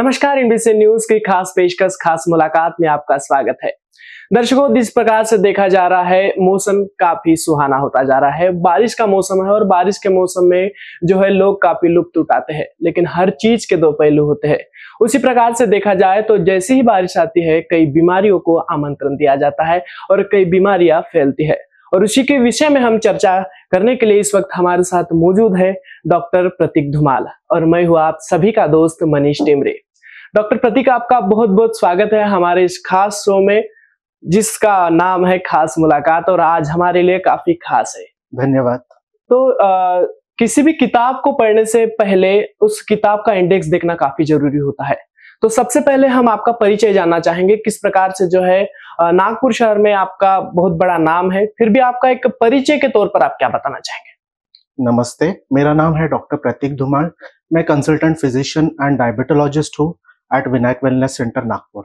नमस्कार India news की खास पेशकश खास मुलाकात में आपका स्वागत है दर्शकों जिस प्रकार से देखा जा रहा है मौसम काफी सुहाना होता जा रहा है बारिश का मौसम है और बारिश के मौसम में जो है लोग काफी लुप्त उठाते हैं लेकिन हर चीज के दो पहलू होते हैं उसी प्रकार से देखा जाए तो जैसे ही बारिश आती है कई बीमारियों को आमंत्रण दिया जाता है और कई बीमारियां फैलती है और उसी के विषय में हम चर्चा करने के लिए इस वक्त हमारे साथ मौजूद है डॉक्टर प्रतीक धुमाल और मैं हूँ आप सभी का दोस्त मनीष टेमरे डॉक्टर प्रतीक आपका बहुत बहुत स्वागत है हमारे इस खास शो में जिसका नाम है खास मुलाकात और आज हमारे लिए काफी खास है धन्यवाद तो आ, किसी भी किताब को पढ़ने से पहले उस किताब का इंडेक्स देखना काफी जरूरी होता है तो सबसे पहले हम आपका परिचय जानना चाहेंगे किस प्रकार से जो है नागपुर शहर में आपका बहुत बड़ा नाम है फिर भी आपका एक परिचय के तौर पर आप क्या बताना चाहेंगे नमस्ते मेरा नाम है डॉक्टर प्रतीक धुमाल मैं कंसल्टेंट फिजिशियन एंड डायबिटोलॉजिस्ट हूँ at Vinayak wellness centre Nagpur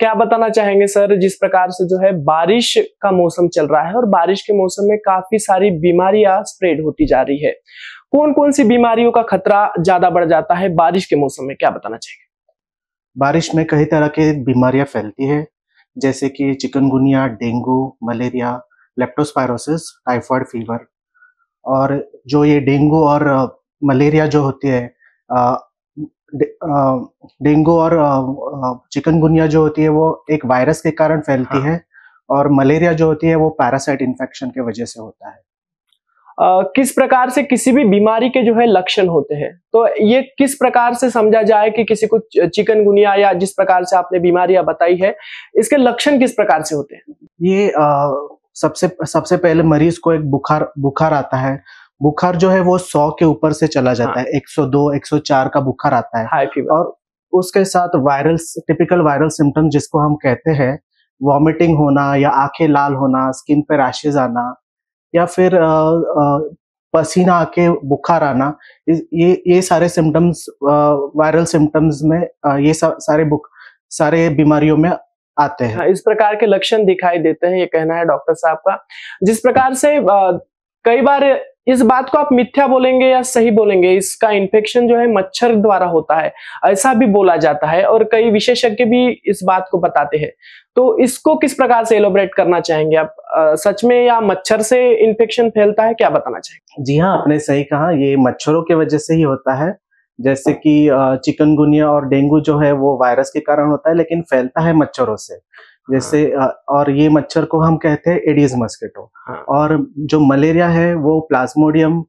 क्या बताना चाहेंगे सर जिस प्रकार से जो है बारिश का मौसम चल रहा है और बारिश के मौसम में काफी सारी बीमारियां स्प्रेड होती जा रही है कौन कौन सी बीमारियों का खतरा ज्यादा बढ़ जाता है बारिश के मौसम में क्या बताना चाहेंगे बारिश में कई तरह के बीमारियां फैलती है जैसे कि chikungunya dengue malaria leptospirosis typhoid fever और जो ये डेंगू और मलेरिया जो होती है डेंगू और चिकनगुनिया जो होती है वो एक वायरस के कारण फैलती हाँ। है और मलेरिया जो होती है वो पैरासाइट इन्फेक्शन के वजह से होता है आ, किस प्रकार से किसी भी बीमारी के जो है लक्षण होते हैं तो ये किस प्रकार से समझा जाए कि किसी को चिकनगुनिया या जिस प्रकार से आपने बीमारियां बताई है इसके लक्षण किस प्रकार से होते हैं ये आ, सबसे सबसे पहले मरीज को एक बुखार बुखार आता है बुखार जो है वो सौ के ऊपर से चला जाता हाँ। है 102, 104 का बुखार आता है हाई फीवर और उसके साथ वायरल टिपिकल वायरल सिम्टम जिसको हम कहते हैं वॉमिटिंग होना या आंखें लाल होना स्किन पे रैशेज आना या फिर आ, आ, पसीना आके बुखार आना ये ये सारे सिम्टम्स वायरल सिम्टम्स में आ, ये सा, सारे बुक सारे बीमारियों में आते हैं हाँ, इस प्रकार के लक्षण दिखाई देते हैं ये कहना है डॉक्टर साहब का जिस प्रकार से आ, कई बार इस बात को आप मिथ्या बोलेंगे या सही बोलेंगे इसका इन्फेक्शन जो है मच्छर द्वारा होता है ऐसा भी बोला जाता है और कई विशेषज्ञ भी इस बात को बताते हैं तो इसको किस प्रकार से एलोबरेट करना चाहेंगे आप सच में या मच्छर से इन्फेक्शन फैलता है क्या बताना चाहेंगे जी हाँ आपने सही कहा ये मच्छरों की वजह से ही होता है जैसे कि चिकनगुनिया और डेंगू जो है वो वायरस के कारण होता है लेकिन फैलता है मच्छरों से जैसे और ये मच्छर को हम कहते हैं एडीज मस्किटो हाँ। और जो मलेरिया है वो प्लाज्मोडियम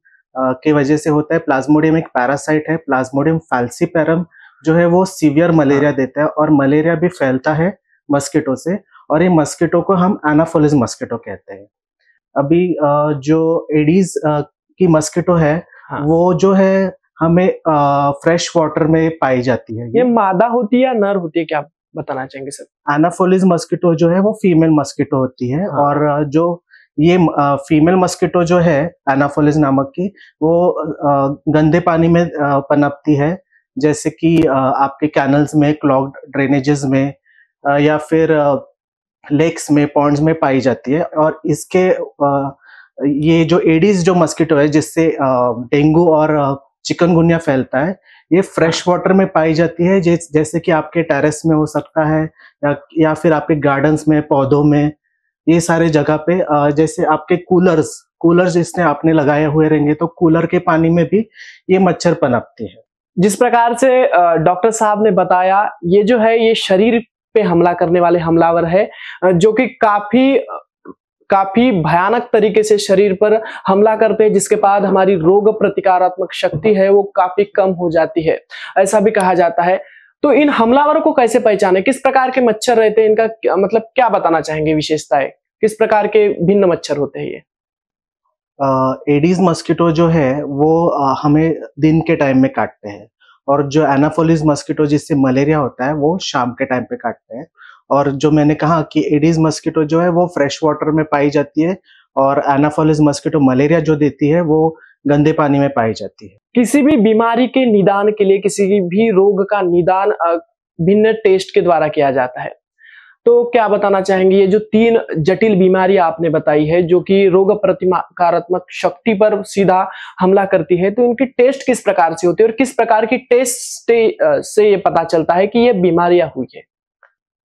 के वजह से होता है प्लाज्मोडियम एक पैरासाइट है प्लाज्मोडियम फैल्सीपेरम जो है वो सीवियर मलेरिया हाँ। देता है और मलेरिया भी फैलता है मस्किटो से और ये मस्किटो को हम एनाफोलिज मस्किटो कहते हैं अभी जो एडीज की मस्किटो है हाँ। वो जो है हमें फ्रेश वाटर में पाई जाती है ये मादा होती है या नर होती है क्या बताना चाहेंगे सर एनाफोलिस मस्किटो जो है वो फीमेल मस्किटो होती है हाँ। और जो ये फीमेल मस्किटो जो है एनाफोलिस नामक की वो गंदे पानी में पनपती है जैसे कि आपके कैनल्स में क्लॉग ड्रेनेजेस में या फिर लेक्स में पॉन्ड्स में पाई जाती है और इसके ये जो एडीज जो मस्किटो है जिससे डेंगू और चिकनगुनिया फैलता है ये फ्रेश वाटर में पाई जाती है जैसे कि आपके टेरेस में हो सकता है या या फिर आपके गार्डन्स में पौधों में ये सारे जगह पे जैसे आपके कूलर्स कूलर जिसने आपने लगाए हुए रहेंगे तो कूलर के पानी में भी ये मच्छर पनपती है जिस प्रकार से डॉक्टर साहब ने बताया ये जो है ये शरीर पे हमला करने वाले हमलावर है जो कि काफी काफी भयानक तरीके से शरीर पर हमला करते हैं जिसके बाद हमारी रोग प्रतिकारात्मक शक्ति है वो काफी कम हो जाती है ऐसा भी कहा जाता है तो इन हमलावरों को कैसे पहचाने किस प्रकार के मच्छर रहते हैं इनका मतलब क्या बताना चाहेंगे विशेषताएं किस प्रकार के भिन्न मच्छर होते हैं ये एडीज मस्किटो जो है वो हमें दिन के टाइम में काटते हैं और जो एनाफोलिज मस्किटो जिससे मलेरिया होता है वो शाम के टाइम पे काटते हैं और जो मैंने कहा कि एडीज मस्कीटो जो है वो फ्रेश वाटर में पाई जाती है और एनाफोलिस मस्किटो मलेरिया जो देती है वो गंदे पानी में पाई जाती है किसी भी बीमारी के निदान के लिए किसी भी रोग का निदान भिन्न टेस्ट के द्वारा किया जाता है तो क्या बताना चाहेंगे ये जो तीन जटिल बीमारी आपने बताई है जो कि रोग प्रतिमाकारात्मक शक्ति पर सीधा हमला करती है तो इनकी टेस्ट किस प्रकार से होती है और किस प्रकार की टेस्ट से ये पता चलता है कि ये बीमारियां हुई है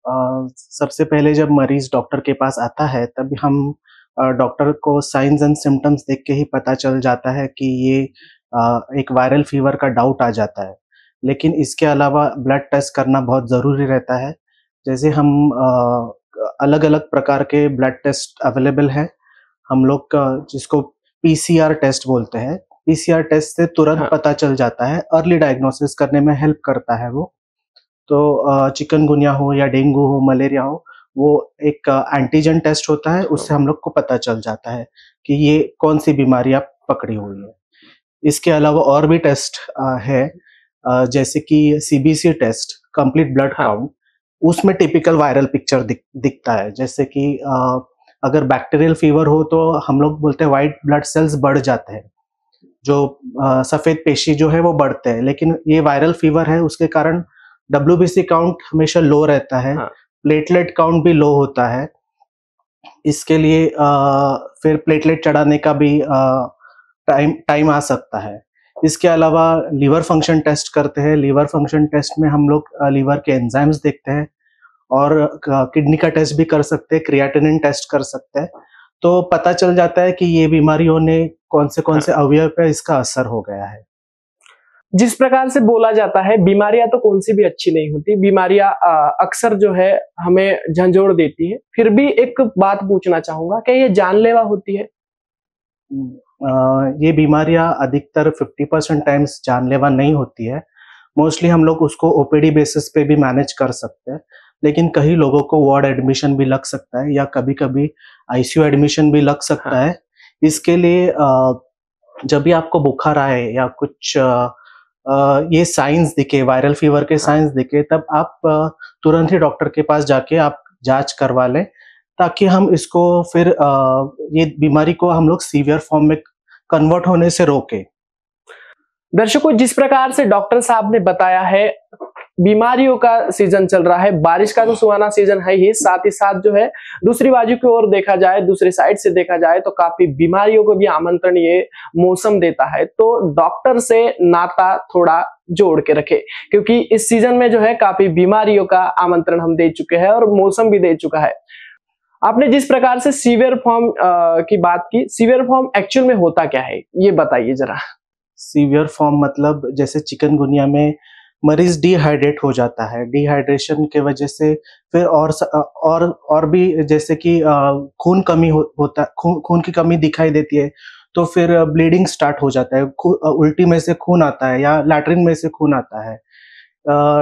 सबसे पहले जब मरीज डॉक्टर के पास आता है तब हम डॉक्टर को साइंस एंड सिम्टम्स देख के ही पता चल जाता है कि ये एक वायरल फीवर का डाउट आ जाता है लेकिन इसके अलावा ब्लड टेस्ट करना बहुत ज़रूरी रहता है जैसे हम अलग अलग प्रकार के ब्लड टेस्ट अवेलेबल हैं हम लोग जिसको पीसीआर टेस्ट बोलते हैं पीसीआर टेस्ट से तुरंत हाँ। पता चल जाता है अर्ली डायग्नोसिस करने में हेल्प करता है वो तो चिकनगुनिया हो या डेंगू हो मलेरिया हो वो एक एंटीजन टेस्ट होता है उससे हाँ। हम लोग को पता चल जाता है कि ये कौन सी बीमारी आप पकड़ी हुई है इसके अलावा और भी टेस्ट है जैसे कि CBC test complete blood count उसमें टिपिकल वायरल पिक्चर दिख, दिखता है जैसे कि अगर बैक्टीरियल फीवर हो तो हम लोग बोलते हैं वाइट ब्लड सेल्स बढ़ जाते हैं जो सफ़ेद पेशी जो है वो बढ़ते हैं लेकिन ये वायरल फीवर है उसके कारण डब्ल्यू काउंट हमेशा लो रहता है हाँ. प्लेटलेट काउंट भी लो होता है इसके लिए आ, फिर प्लेटलेट चढ़ाने का भी टाइम टाइम आ सकता है इसके अलावा लीवर फंक्शन टेस्ट करते हैं लीवर फंक्शन टेस्ट में हम लोग लीवर के एंजाइम्स देखते हैं और किडनी का टेस्ट भी कर सकते हैं क्रियाटिनिन टेस्ट कर सकते हैं तो पता चल जाता है कि ये बीमारी होने कौन से कौन हाँ। से अवयव पे इसका असर हो गया है जिस प्रकार से बोला जाता है बीमारियां तो कौन सी भी अच्छी नहीं होती बीमारियां अक्सर जो है हमें झंझोड़ देती है फिर भी एक बात पूछना चाहूंगा क्या ये जानलेवा होती है ये बीमारियां अधिकतर 50 परसेंट टाइम्स जानलेवा नहीं होती है मोस्टली हम लोग उसको ओपीडी बेसिस पे भी मैनेज कर सकते हैं लेकिन कई लोगों को वार्ड एडमिशन भी लग सकता है या कभी कभी आईसीयू एडमिशन भी लग सकता हाँ। है इसके लिए जब भी आपको बुखार आए या कुछ ये साइंस दिखे वायरल फीवर के साइंस दिखे तब आप तुरंत ही डॉक्टर के पास जाके आप जांच करवा लें ताकि हम इसको फिर ये बीमारी को हम लोग सीवियर फॉर्म में कन्वर्ट होने से रोके दर्शकों जिस प्रकार से डॉक्टर साहब ने बताया है बीमारियों का सीजन चल रहा है बारिश का तो सुहाना सीजन है ही साथ ही साथ जो है दूसरी बाजू की ओर देखा जाए दूसरी साइड से देखा जाए तो काफी बीमारियों को भी आमंत्रण ये मौसम देता है तो डॉक्टर से नाता थोड़ा जोड़ के रखे क्योंकि इस सीजन में जो है काफी बीमारियों का आमंत्रण हम दे चुके हैं और मौसम भी दे चुका है आपने जिस प्रकार से सीवियर फॉर्म की बात की सीवियर फॉर्म एक्चुअल में होता क्या है ये बताइए जरा सीवियर फॉर्म मतलब जैसे चिकनगुनिया में मरीज डिहाइड्रेट हो जाता है डिहाइड्रेशन के वजह से फिर और और और भी जैसे कि खून कमी हो, होता खून खून की कमी दिखाई देती है तो फिर ब्लीडिंग स्टार्ट हो जाता है उल्टी में से खून आता है या लैटरिन में से खून आता है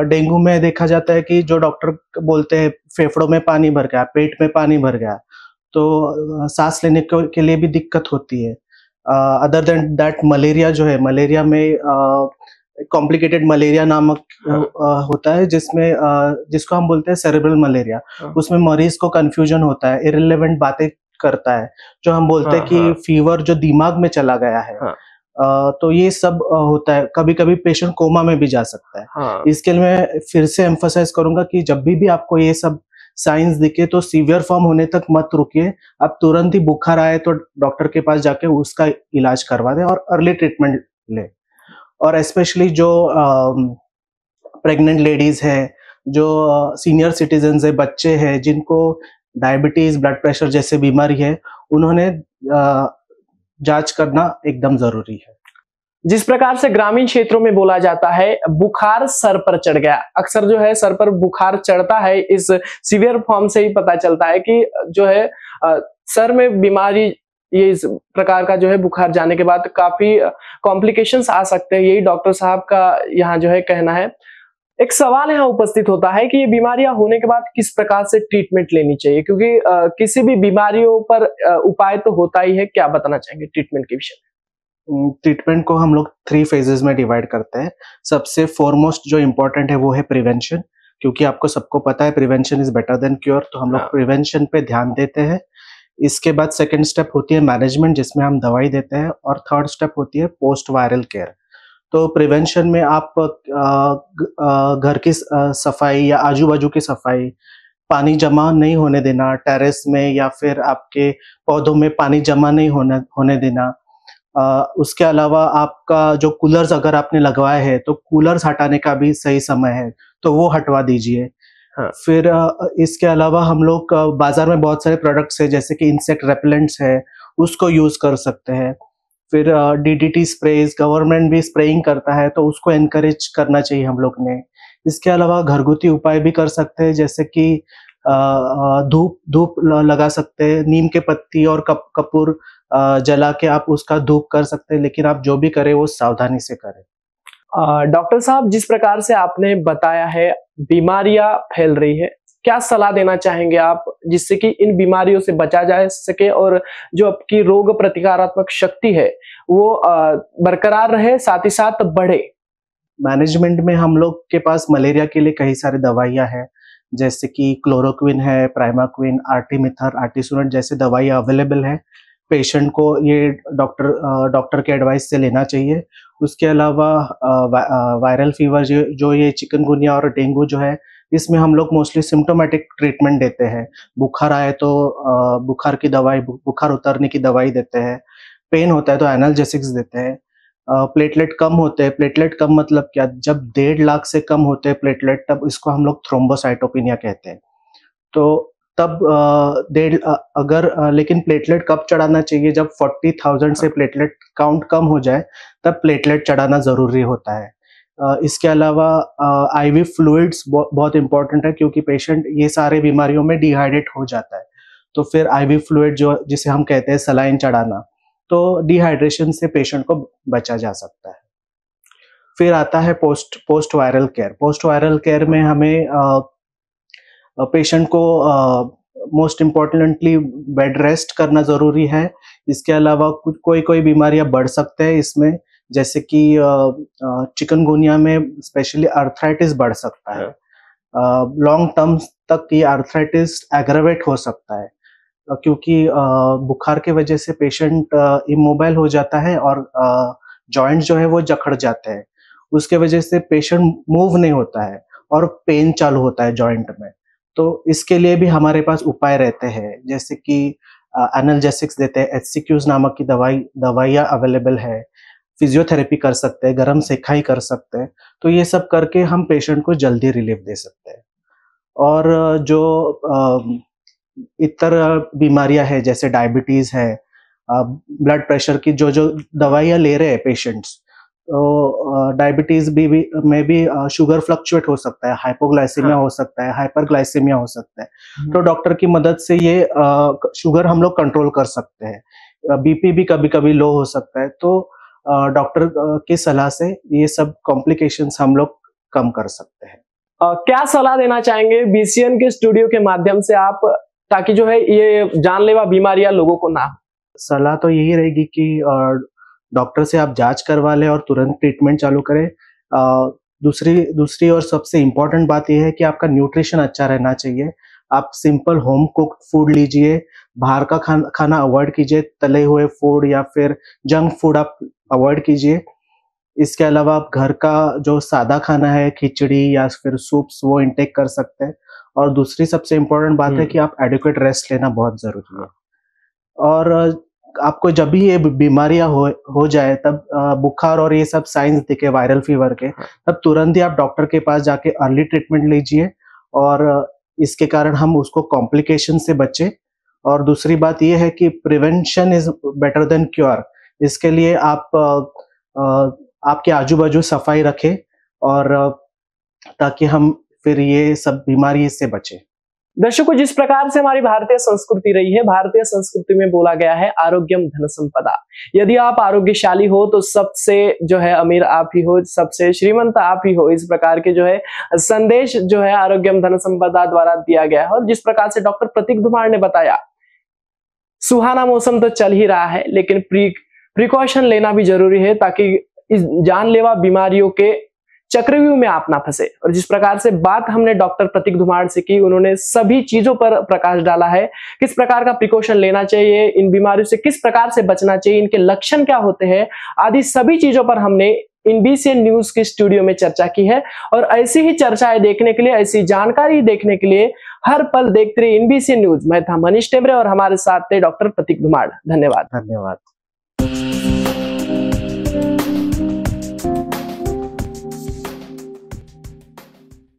डेंगू में देखा जाता है कि जो डॉक्टर बोलते हैं फेफड़ों में पानी भर गया पेट में पानी भर गया तो सांस लेने के लिए भी दिक्कत होती है अदर देन दैट मलेरिया जो है मलेरिया में कॉम्प्लिकेटेड मलेरिया नामक हाँ। होता है जिसमें जिसको हम बोलते हैं सेरेब्रल मलेरिया हाँ। उसमें मरीज को कंफ्यूजन होता है इरेलीवेंट बातें करता है जो हम बोलते हैं हाँ, कि फीवर जो दिमाग में चला गया है तो ये सब होता है कभी कभी पेशेंट कोमा में भी जा सकता है हाँ। इसके लिए मैं फिर से एम्फोसाइज करूंगा कि जब भी भी आपको ये सब साइंस दिखे तो सीवियर फॉर्म होने तक मत रुकिए आप तुरंत ही बुखार आए तो डॉक्टर के पास जाके उसका इलाज करवा दें और अर्ली ट्रीटमेंट लें और स्पेशली जो प्रेग्नेंट लेडीज़ है जो सीनियर सिटीजन है बच्चे हैं जिनको डायबिटीज़ ब्लड प्रेशर जैसे बीमारी है उन्होंने uh, जांच करना एकदम ज़रूरी है जिस प्रकार से ग्रामीण क्षेत्रों में बोला जाता है बुखार सर पर चढ़ गया अक्सर जो है सर पर बुखार चढ़ता है इस सीवियर फॉर्म से ही पता चलता है कि जो है uh, सर में बीमारी ये इस प्रकार का जो है बुखार जाने के बाद काफी कॉम्प्लिकेशंस आ सकते हैं यही डॉक्टर साहब का यहाँ जो है कहना है एक सवाल यहाँ उपस्थित होता है कि ये बीमारियां होने के बाद किस प्रकार से ट्रीटमेंट लेनी चाहिए क्योंकि आ, किसी भी बीमारियों पर आ, उपाय तो होता ही है क्या बताना चाहेंगे ट्रीटमेंट के विषय में ट्रीटमेंट को हम लोग थ्री फेजेस में डिवाइड करते हैं सबसे फॉरमोस्ट जो इम्पोर्टेंट है वो है प्रिवेंशन क्योंकि आपको सबको पता है prevention is better than cure तो हम लोग प्रिवेंशन हाँ। पे ध्यान देते हैं इसके बाद सेकेंड स्टेप होती है मैनेजमेंट जिसमें हम दवाई देते हैं और थर्ड स्टेप होती है पोस्ट वायरल केयर तो प्रिवेंशन में आप घर की सफाई या आजू बाजू की सफाई पानी जमा नहीं होने देना टेरेस में या फिर आपके पौधों में पानी जमा नहीं होने होने देना आ, उसके अलावा आपका जो कूलर्स अगर आपने लगवाए हैं तो कूलर्स हटाने का भी सही समय है तो वो हटवा दीजिए हाँ. फिर इसके अलावा हम लोग बाजार में बहुत सारे प्रोडक्ट्स हैं जैसे कि इंसेक्ट रेपेलेंट्स है उसको यूज कर सकते हैं फिर डीडीटी स्प्रेज गवर्नमेंट भी स्प्रेइंग करता है तो उसको एनकरेज करना चाहिए हम लोग ने इसके अलावा घरगुती उपाय भी कर सकते हैं जैसे कि धूप धूप लगा सकते हैं नीम के पत्ती और कप, कपूर जला के आप उसका धूप कर सकते हैं लेकिन आप जो भी करें वो सावधानी से करें डॉक्टर साहब जिस प्रकार से आपने बताया है बीमारियां फैल रही है क्या सलाह देना चाहेंगे आप जिससे कि इन बीमारियों से बचा जा सके और जो आपकी रोग प्रतिकारात्मक शक्ति है वो बरकरार रहे साथ ही साथ बढ़े मैनेजमेंट में हम लोग के पास मलेरिया के लिए कई सारी दवाइयां हैं जैसे कि क्लोरोक्विन है प्राइमाक्विन आर्टीमिथर आर्टिसोनट जैसे दवाइयाँ अवेलेबल हैं पेशेंट को ये डॉक्टर डॉक्टर के एडवाइस से लेना चाहिए उसके अलावा वायरल फीवर जो ये चिकनगुनिया और डेंगू जो है इसमें हम लोग मोस्टली सिम्टोमेटिक ट्रीटमेंट देते हैं बुखार आए तो बुखार की दवाई बुखार उतरने की दवाई देते हैं पेन होता है तो एनाल्जेसिक्स देते हैं प्लेटलेट कम होते हैं प्लेटलेट कम मतलब क्या जब डेढ़ लाख से कम होते हैं प्लेटलेट तब इसको हम लोग थ्रोम्बोसाइटोपिनिया कहते हैं तो तब दे अगर लेकिन प्लेटलेट कब चढ़ाना चाहिए जब 40,000 से प्लेटलेट काउंट कम हो जाए तब प्लेटलेट चढ़ाना ज़रूरी होता है इसके अलावा आईवी फ्लूइड्स बहुत इंपॉर्टेंट है क्योंकि पेशेंट ये सारे बीमारियों में डिहाइड्रेट हो जाता है तो फिर आईवी फ्लूइड जो जिसे हम कहते हैं सलाइन चढ़ाना तो डिहाइड्रेशन से पेशेंट को बचा जा सकता है फिर आता है post post viral care post viral care में हमें पेशेंट को मोस्ट इम्पॉर्टेंटली बेड रेस्ट करना ज़रूरी है इसके अलावा कुछ कोई कोई बीमारियां बढ़ सकते हैं इसमें जैसे कि चिकनगुनिया में स्पेशली आर्थराइटिस बढ़ सकता है लॉन्ग टर्म तक ये आर्थराइटिस एग्रवेट हो सकता है क्योंकि बुखार के वजह से पेशेंट इमोबाइल हो जाता है और जॉइंट जो है वो जखड़ जाते हैं उसके वजह से पेशेंट मूव नहीं होता है और पेन चालू होता है जॉइंट में तो इसके लिए भी हमारे पास उपाय रहते हैं जैसे कि एनलजेसिक्स देते हैं एच नामक की दवाई दवाइयाँ अवेलेबल है फिजियोथेरेपी कर सकते हैं गर्म सेखाई कर सकते हैं तो ये सब करके हम पेशेंट को जल्दी रिलीफ दे सकते हैं और जो इतर बीमारियां हैं जैसे डायबिटीज़ है ब्लड प्रेशर की जो जो दवाइयाँ ले रहे हैं पेशेंट्स तो डायबिटीज भी, भी में भी शुगर फ्लक्चुएट हो सकता है हाइपोग्लाइसीमिया हाँ। हो सकता है हाइपरग्लाइसीमिया हम्म। तो हो सकता है तो डॉक्टर की मदद से ये शुगर हम लोग कंट्रोल कर सकते हैं बीपी भी कभी कभी लो हो सकता है तो डॉक्टर की सलाह से ये सब कॉम्प्लिकेशन हम लोग कम कर सकते हैं Uh, क्या सलाह देना चाहेंगे बीसीएन के स्टूडियो के माध्यम से आप ताकि जो है ये जानलेवा बीमारियां लोगों को ना सलाह तो यही रहेगी कि डॉक्टर से आप जांच करवा लें और तुरंत ट्रीटमेंट चालू करें आ, दूसरी दूसरी और सबसे इम्पॉर्टेंट बात यह है कि आपका न्यूट्रिशन अच्छा रहना चाहिए आप सिंपल होम कुक फूड लीजिए बाहर का खान, खाना अवॉइड कीजिए तले हुए फूड या फिर जंक फूड आप अवॉइड कीजिए इसके अलावा आप घर का जो सादा खाना है खिचड़ी या फिर सूप्स वो इंटेक कर सकते हैं और दूसरी सबसे इम्पोर्टेंट बात है हम्म। कि आप एडिक्वेट रेस्ट लेना बहुत जरूरी है और आपको जब भी ये बीमारियां हो हो जाए तब बुखार और ये सब साइंस दिखे वायरल फीवर के हाँ। तब तुरंत ही आप डॉक्टर के पास जाके अर्ली ट्रीटमेंट लीजिए और इसके कारण हम उसको कॉम्प्लिकेशन से बचे और दूसरी बात यह है कि prevention is better than cure इसके लिए आप आपके आजू बाजू सफाई रखें और ताकि हम फिर ये सब बीमारी से बचें दर्शकों जिस प्रकार से हमारी भारतीय संस्कृति रही है भारतीय संस्कृति में बोला गया है आरोग्यम धन संपदा यदि आप आरोग्यशाली हो तो सबसे जो है अमीर आप ही हो सबसे श्रीमंत आप ही हो इस प्रकार के जो है संदेश जो है आरोग्यम धन संपदा द्वारा दिया गया है और जिस प्रकार से डॉक्टर प्रतीक धुमार ने बताया सुहाना मौसम तो चल ही रहा है लेकिन प्री प्रिकॉशन लेना भी जरूरी है ताकि इस जानलेवा बीमारियों के चक्रव्यूह में आप ना फंसे और जिस प्रकार से बात हमने डॉक्टर प्रतीक धुमाड़ से की उन्होंने सभी चीजों पर प्रकाश डाला है किस प्रकार का प्रिकॉशन लेना चाहिए इन बीमारियों से किस प्रकार से बचना चाहिए इनके लक्षण क्या होते हैं आदि सभी चीजों पर हमने इन बीसीएन न्यूज के स्टूडियो में चर्चा की है और ऐसी ही चर्चाएं देखने के लिए ऐसी जानकारी देखने के लिए हर पल देखते रहिए इन सी न्यूज मैं था मनीष टेमरे और हमारे साथ थे डॉक्टर प्रतीक धुमाड़ धन्यवाद धन्यवाद